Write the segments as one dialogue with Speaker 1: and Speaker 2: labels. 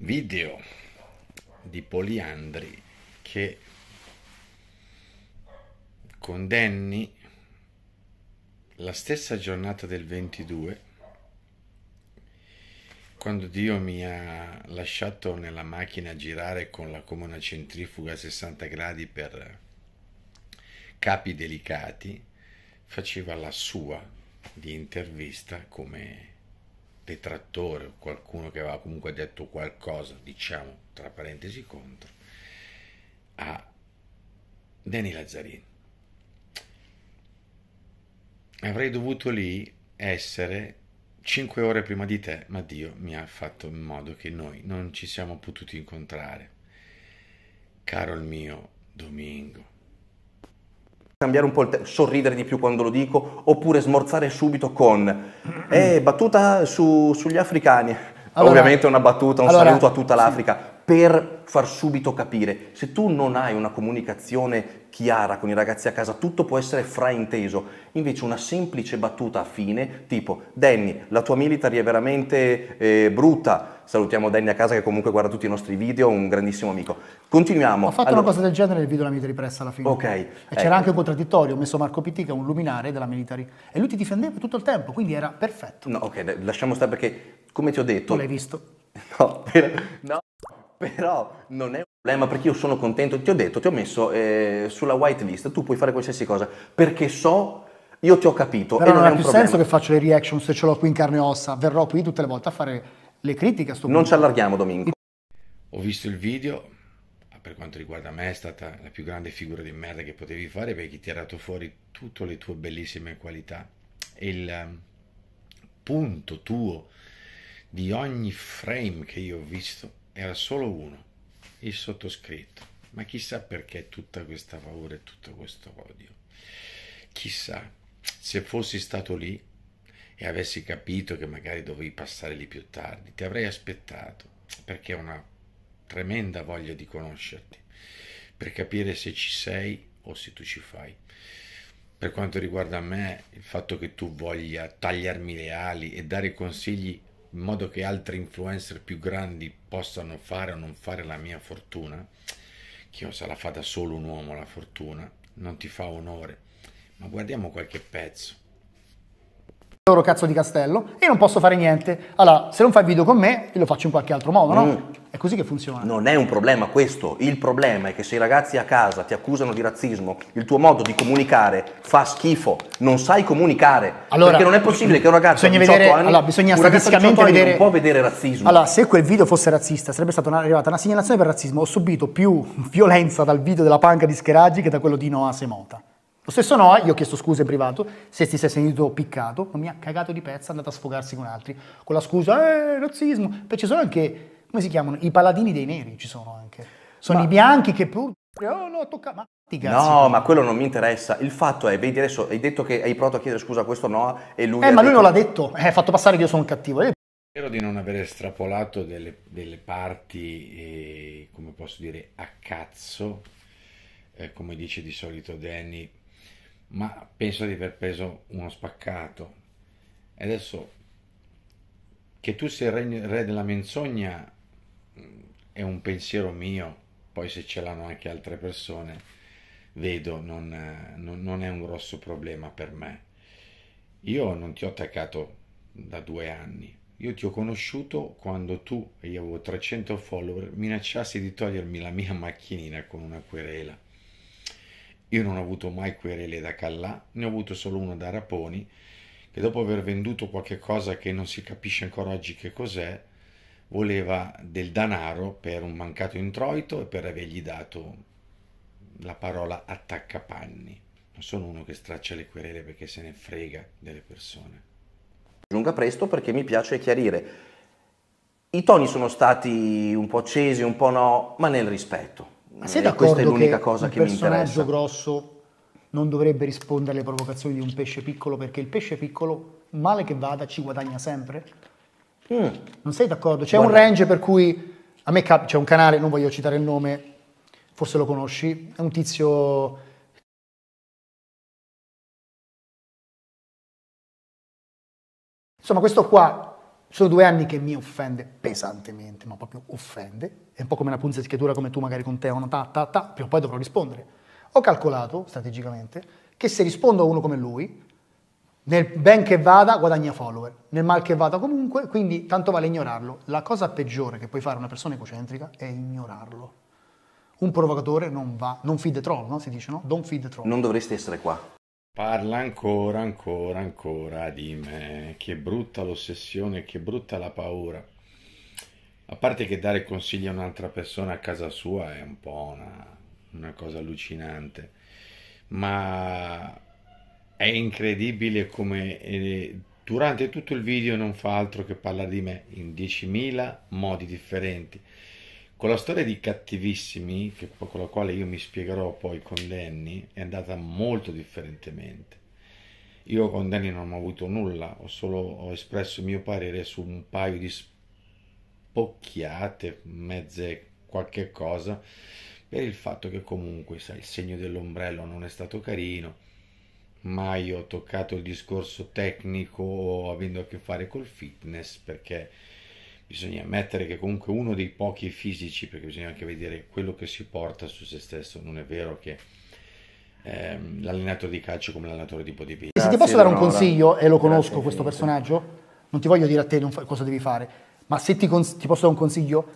Speaker 1: video di Poliandri che con condenni la stessa giornata del 22 quando Dio mi ha lasciato nella macchina girare con la, come centrifuga a 60 gradi per capi delicati, faceva la sua di intervista come detrattore o qualcuno che aveva comunque detto qualcosa, diciamo tra parentesi contro, a Danny Lazzarini. Avrei dovuto lì essere cinque ore prima di te, ma Dio mi ha fatto in modo che noi non ci siamo potuti incontrare. Caro il mio Domingo,
Speaker 2: cambiare un po' il tempo, sorridere di più quando lo dico, oppure smorzare subito con eh, battuta su, sugli africani. Allora, Ovviamente una battuta, un allora, saluto a tutta l'Africa, sì. per far subito capire. Se tu non hai una comunicazione chiara con i ragazzi a casa, tutto può essere frainteso. Invece una semplice battuta a fine, tipo Danny, la tua military è veramente eh, brutta, salutiamo Danny a casa che comunque guarda tutti i nostri video, un grandissimo amico. Continuiamo. Ho fatto allora... una cosa
Speaker 3: del genere nel video della Military Press alla fine. Ok. E ecco. c'era anche un contraddittorio, ho messo Marco Pitti che è un luminare della Military e lui ti difendeva tutto il tempo, quindi era perfetto.
Speaker 2: No, ok, lasciamo stare perché come ti ho detto... Tu l'hai visto? No, però,
Speaker 3: no, però non è un
Speaker 2: problema perché io sono contento, ti ho detto, ti ho messo eh, sulla whitelist, tu puoi fare qualsiasi cosa perché so io ti ho capito. Però non, non ha più problema. senso
Speaker 3: che faccio le reaction se ce l'ho qui in carne e ossa. Verrò qui tutte le volte a fare le critiche a sto punto. Non ci allarghiamo,
Speaker 1: Domingo. Ho visto il video, per quanto riguarda me è stata la più grande figura di merda che potevi fare perché ti ha dato fuori tutte le tue bellissime qualità. E Il ehm, punto tuo di ogni frame che io ho visto era solo uno, il sottoscritto. Ma chissà perché tutta questa paura e tutto questo odio. Chissà, se fossi stato lì e avessi capito che magari dovevi passare lì più tardi, ti avrei aspettato, perché ho una tremenda voglia di conoscerti, per capire se ci sei o se tu ci fai. Per quanto riguarda me, il fatto che tu voglia tagliarmi le ali e dare consigli in modo che altri influencer più grandi possano fare o non fare la mia fortuna, che se la fa da solo un uomo la fortuna, non ti fa onore. Ma guardiamo qualche pezzo
Speaker 3: loro cazzo di castello e io non posso fare niente. Allora, se non fai video con me, lo faccio in qualche altro modo, no? Mm. È così che funziona.
Speaker 2: Non è un problema questo, il problema è che se i ragazzi a casa ti accusano di razzismo, il tuo modo di comunicare fa schifo, non sai comunicare. Allora, perché non è possibile che un ragazzo bisogna vedere, anni, allora, bisogna statisticamente vedere, non può vedere razzismo. Allora,
Speaker 3: se quel video fosse razzista, sarebbe stata una, arrivata una segnalazione per razzismo. Ho subito più violenza dal video della panca di Scheraggi che da quello di Noa Semota. Lo stesso Noah, io ho chiesto scusa in privato, se ti sei sentito piccato, non mi ha cagato di pezza, è andato a sfogarsi con altri, con la scusa, eh, razzismo. Poi ci sono anche, come si chiamano, i paladini dei neri ci sono anche. Sono ma... i bianchi che pur... Oh no, tocca... Ma ti
Speaker 2: cazzi. No, ma quello non mi interessa. Il fatto è, vedi adesso, hai detto che hai provato a chiedere scusa a questo Noah e lui...
Speaker 3: Eh, ma detto... non l'ha detto, eh, ha fatto passare che io sono cattivo. Eh.
Speaker 1: Spero di non aver estrapolato delle, delle parti, eh, come posso dire, a cazzo, eh, come dice di solito Danny, ma penso di aver preso uno spaccato. E adesso che tu sei re, re della menzogna è un pensiero mio, poi se ce l'hanno anche altre persone, vedo, non, non, non è un grosso problema per me. Io non ti ho attaccato da due anni. Io ti ho conosciuto quando tu, e io avevo 300 follower, minacciassi di togliermi la mia macchinina con una querela. Io non ho avuto mai querele da Callà, ne ho avuto solo una da Raponi, che dopo aver venduto qualche cosa che non si capisce ancora oggi che cos'è, voleva del danaro per un mancato introito e per avergli dato la parola attaccapanni. Non sono uno che straccia le querele perché se ne frega delle persone.
Speaker 2: Giunga presto perché mi piace chiarire.
Speaker 1: I toni sono stati
Speaker 2: un po' accesi, un po' no, ma nel rispetto. Ma sei d'accordo eh, questa è l'unica cosa che mi interessa. Un personaggio
Speaker 3: grosso non dovrebbe rispondere alle provocazioni di un pesce piccolo perché il pesce piccolo, male che vada, ci guadagna sempre? Mm. Non sei d'accordo? C'è Guarda. un range per cui a me cap- c'è un canale, non voglio citare il nome, forse lo conosci, è un tizio Insomma, questo qua sono due anni che mi offende pesantemente, ma proprio offende. È un po' come una punzecchiatura come tu magari con te, una ta ta ta, prima o poi dovrò rispondere. Ho calcolato strategicamente che se rispondo a uno come lui, nel ben che vada guadagna follower, nel mal che vada comunque, quindi tanto vale ignorarlo. La cosa peggiore che puoi fare a una persona egocentrica è ignorarlo. Un provocatore non va, non feed the troll, no? Si dice, no? Don't feed the troll. Non dovresti
Speaker 1: essere qua. Parla ancora, ancora, ancora di me. Che brutta l'ossessione, che brutta la paura. A parte che dare consigli a un'altra persona a casa sua è un po' una, una cosa allucinante, ma è incredibile come eh, durante tutto il video non fa altro che parlare di me in 10.000 modi differenti. Con la storia di Cattivissimi, che, con la quale io mi spiegherò poi con Danny, è andata molto differentemente. Io con Danny non ho avuto nulla, ho solo ho espresso il mio parere su un paio di spocchiate, mezze qualche cosa, per il fatto che comunque, sai, il segno dell'ombrello non è stato carino, mai ho toccato il discorso tecnico avendo a che fare col fitness, perché bisogna ammettere che comunque uno dei pochi fisici, perché bisogna anche vedere quello che si porta su se stesso, non è vero che ehm, l'allenatore di calcio come l'allenatore di bodybuilding. Se ti posso dare un consiglio, e lo conosco
Speaker 3: questo personaggio, non ti voglio dire a te cosa devi fare, ma se ti, cons- ti posso dare un consiglio,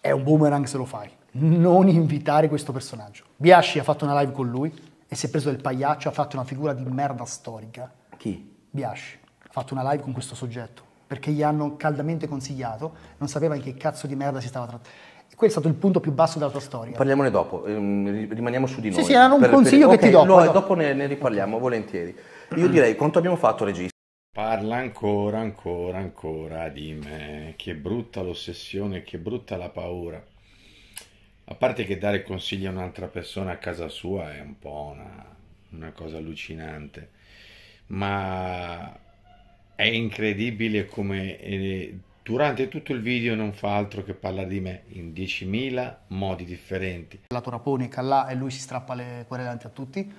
Speaker 3: è un boomerang se lo fai. Non invitare questo personaggio. Biasci ha fatto una live con lui e si è preso del pagliaccio, ha fatto una figura di merda storica. Chi? Biasci. Ha fatto una live con questo soggetto perché gli hanno caldamente consigliato, non sapeva in che cazzo di merda si stava trattando. Quello è stato il punto più basso della tua storia.
Speaker 2: Parliamone dopo, ehm, rimaniamo su di noi. Sì, sì, era un per, consiglio per... che okay, ti do. No, dopo
Speaker 1: ne, ne riparliamo, okay. volentieri. Io direi, quanto abbiamo fatto, regista? Parla ancora, ancora, ancora di me. Che brutta l'ossessione, che brutta la paura. A parte che dare consigli a un'altra persona a casa sua è un po' una, una cosa allucinante. Ma è incredibile come eh, durante tutto il video non fa altro che parlare di me in 10.000 modi differenti.
Speaker 3: La Torapone là e lui si strappa le cuore davanti a tutti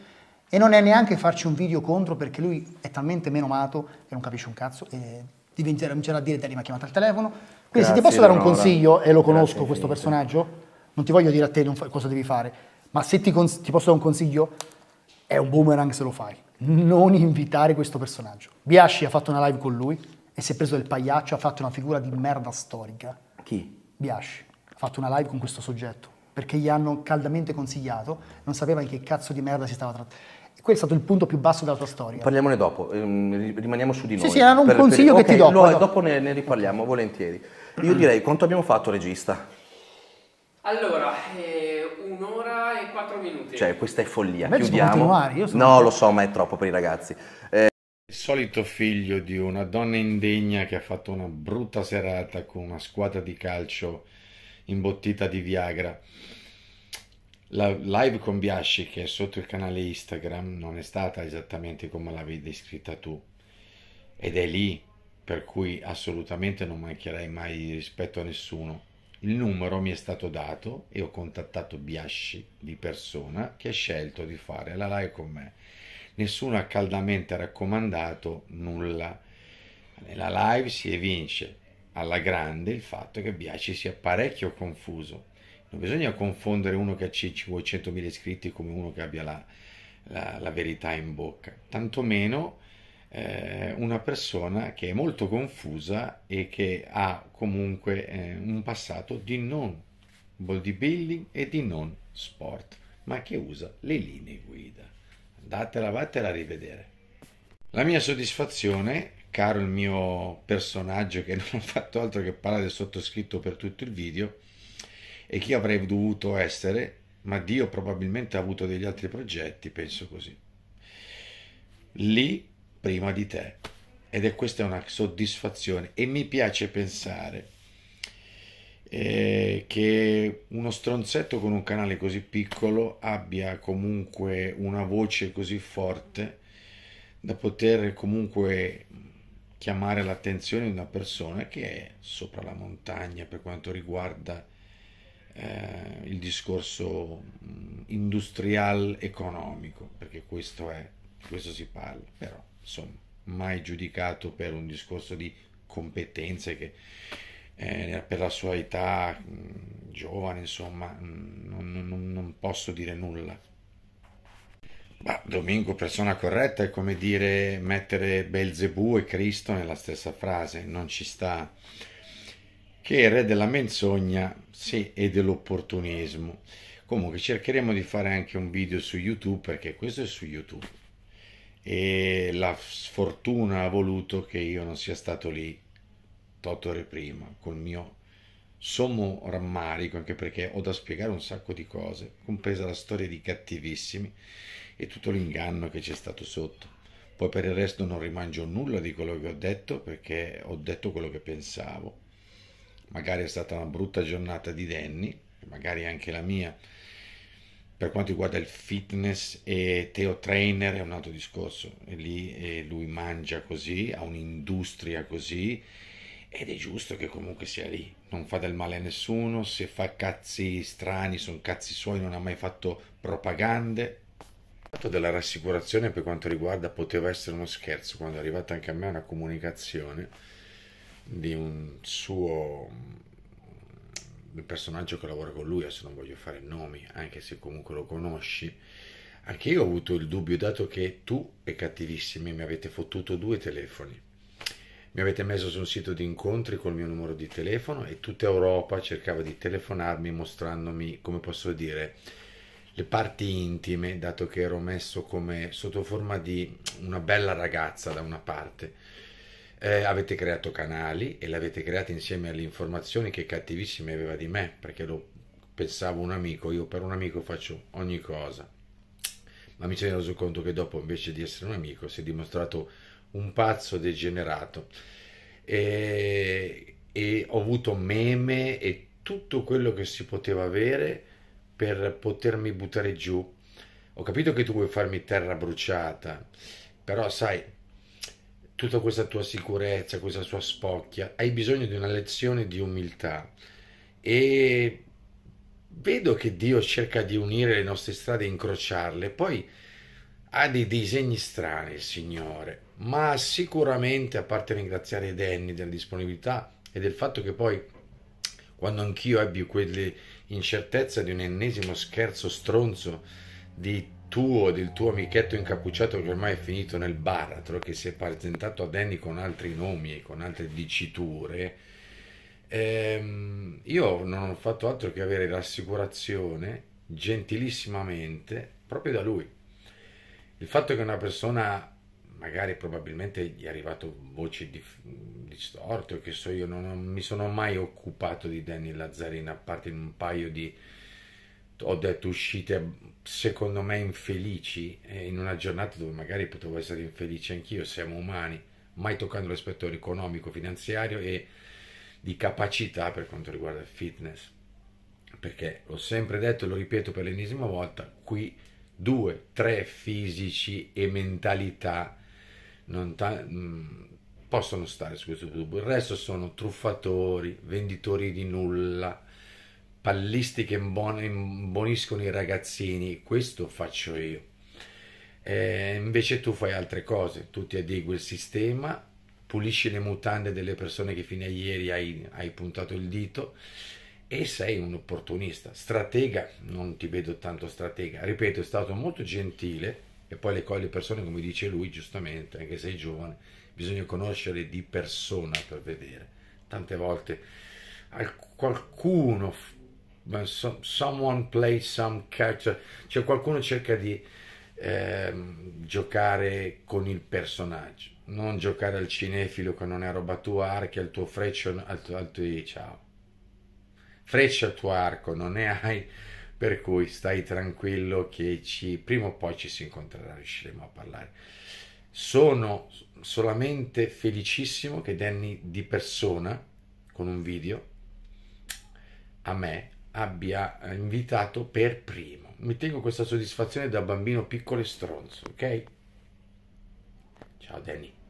Speaker 3: e non è neanche farci un video contro perché lui è talmente meno mato che non capisce un cazzo e comincerà a dire Dani mi ha chiamato al telefono. Quindi Grazie, se ti posso dare un consiglio e lo conosco Grazie, questo finito. personaggio, non ti voglio dire a te fa, cosa devi fare, ma se ti, ti posso dare un consiglio, è un boomerang se lo fai. Non invitare questo personaggio. Biasci ha fatto una live con lui e si è preso del pagliaccio, ha fatto una figura di merda storica. Chi? Biasci. Ha fatto una live con questo soggetto perché gli hanno caldamente consigliato, non sapeva in che cazzo di merda si stava trattando. Quello è stato il punto più basso della tua storia.
Speaker 2: Parliamone dopo, ehm, rimaniamo su di noi. Sì, sì, era un per, consiglio per... che okay, ti do. No, dopo, dopo ne, ne riparliamo okay. volentieri. Io direi, quanto abbiamo fatto, regista?
Speaker 3: Allora, eh, un'ora in 4 minuti.
Speaker 2: Cioè, questa è follia.
Speaker 3: Beh, Chiudiamo. Io sono no,
Speaker 2: lo
Speaker 1: so, ma è troppo per i ragazzi. Eh... Il solito figlio di una donna indegna che ha fatto una brutta serata con una squadra di calcio imbottita di Viagra. La live con Biasci, che è sotto il canale Instagram, non è stata esattamente come l'avevi descritta tu. Ed è lì per cui assolutamente non mancherai mai di rispetto a nessuno il numero mi è stato dato e ho contattato Biasci di persona che ha scelto di fare la live con me. Nessuno ha caldamente raccomandato nulla. Nella live si evince alla grande il fatto che Biasci sia parecchio confuso. Non bisogna confondere uno che ha 500.000 iscritti come uno che abbia la, la, la verità in bocca, tantomeno eh, una persona che è molto confusa e che ha comunque eh, un passato di non bodybuilding e di non sport, ma che usa le linee guida. Datela, vattela a rivedere. La mia soddisfazione, caro il mio personaggio che non ha fatto altro che parlare del sottoscritto per tutto il video, e chi avrei dovuto essere, ma Dio probabilmente ha avuto degli altri progetti, penso così. Lì prima di te. Ed è questa una soddisfazione e mi piace pensare eh, che uno stronzetto con un canale così piccolo abbia comunque una voce così forte da poter comunque chiamare l'attenzione di una persona che è sopra la montagna per quanto riguarda eh, il discorso mm, industrial economico, perché questo è, questo si parla, però insomma, mai giudicato per un discorso di competenze che eh, per la sua età mh, mm, giovane, insomma, mh, mm, non, non, non, posso dire nulla. Ma Domingo, persona corretta, è come dire mettere Belzebù e Cristo nella stessa frase, non ci sta. Che è re della menzogna, sì, e dell'opportunismo. Comunque cercheremo di fare anche un video su YouTube perché questo è su YouTube e la sfortuna ha voluto che io non sia stato lì tot ore prima col mio sommo rammarico anche perché ho da spiegare un sacco di cose compresa la storia di cattivissimi e tutto l'inganno che c'è stato sotto poi per il resto non rimangio nulla di quello che ho detto perché ho detto quello che pensavo magari è stata una brutta giornata di Danny magari anche la mia per quanto riguarda il fitness e Teo Trainer è un altro discorso, e lì e lui mangia così, ha un'industria così ed è giusto che comunque sia lì, non fa del male a nessuno, se fa cazzi strani sono cazzi suoi, non ha mai fatto propagande. Della rassicurazione per quanto riguarda poteva essere uno scherzo, quando è arrivata anche a me una comunicazione di un suo il personaggio che lavora con lui, adesso non voglio fare nomi, anche se comunque lo conosci, anche io ho avuto il dubbio, dato che tu e Cattivissimi mi avete fottuto due telefoni. Mi avete messo su un sito di incontri col mio numero di telefono e tutta Europa cercava di telefonarmi mostrandomi, come posso dire, le parti intime, dato che ero messo come sotto forma di una bella ragazza da una parte eh, avete creato canali e l'avete creata insieme alle informazioni che cattivissime aveva di me, perché lo pensavo un amico, io per un amico faccio ogni cosa. Ma mi sono reso conto che dopo invece di essere un amico si è dimostrato un pazzo degenerato. E, e ho avuto meme e tutto quello che si poteva avere per potermi buttare giù. Ho capito che tu vuoi farmi terra bruciata, però sai, tutta questa tua sicurezza, questa sua spocchia, hai bisogno di una lezione di umiltà e vedo che Dio cerca di unire le nostre strade e incrociarle, poi ha dei disegni strani il Signore, ma sicuramente, a parte ringraziare Danny della disponibilità e del fatto che poi quando anch'io ebbi quell'incertezza di un ennesimo scherzo stronzo di tuo, del tuo amichetto incappucciato che ormai è finito nel baratro, che si è presentato a Danny con altri nomi e con altre diciture, ehm, io non ho fatto altro che avere l'assicurazione, gentilissimamente, proprio da lui. Il fatto che una persona magari probabilmente gli è arrivato voce di, distorte, di che so io, non, non, mi sono mai occupato di Danny Lazzarina, a parte in un paio di ho detto uscite secondo me infelici eh, in una giornata dove magari potevo essere infelice anch'io, siamo umani, mai toccando l'aspetto economico, finanziario e di capacità per quanto riguarda il fitness. Perché l'ho sempre detto e lo ripeto per l'ennesima volta, qui due, tre fisici e mentalità non ta- mm, possono stare su questo tubo, il resto sono truffatori, venditori di nulla pallisti che imboniscono i ragazzini, questo faccio io. Eh, invece tu fai altre cose, tu ti adegui il sistema, pulisci le mutande delle persone che fino a ieri hai, hai puntato il dito e sei un opportunista. Stratega, non ti vedo tanto stratega. Ripeto, è stato molto gentile e poi le, le persone, come dice lui, giustamente, anche se sei giovane, bisogna conoscere di persona per vedere. Tante volte qualcuno so, someone plays some character, cioè qualcuno cerca di eh, giocare con il personaggio, non giocare al cinefilo che non è roba tua, archi al tuo freccio, al, tuo, al tuo ciao. Freccia al tuo arco, non ne hai, per cui stai tranquillo che ci, prima o poi ci si incontrerà, riusciremo a parlare. Sono solamente felicissimo che Danny di persona, con un video, a me abbia eh, invitato per primo. Mi tengo questa soddisfazione da bambino
Speaker 3: piccolo e stronzo, ok? Ciao Danny.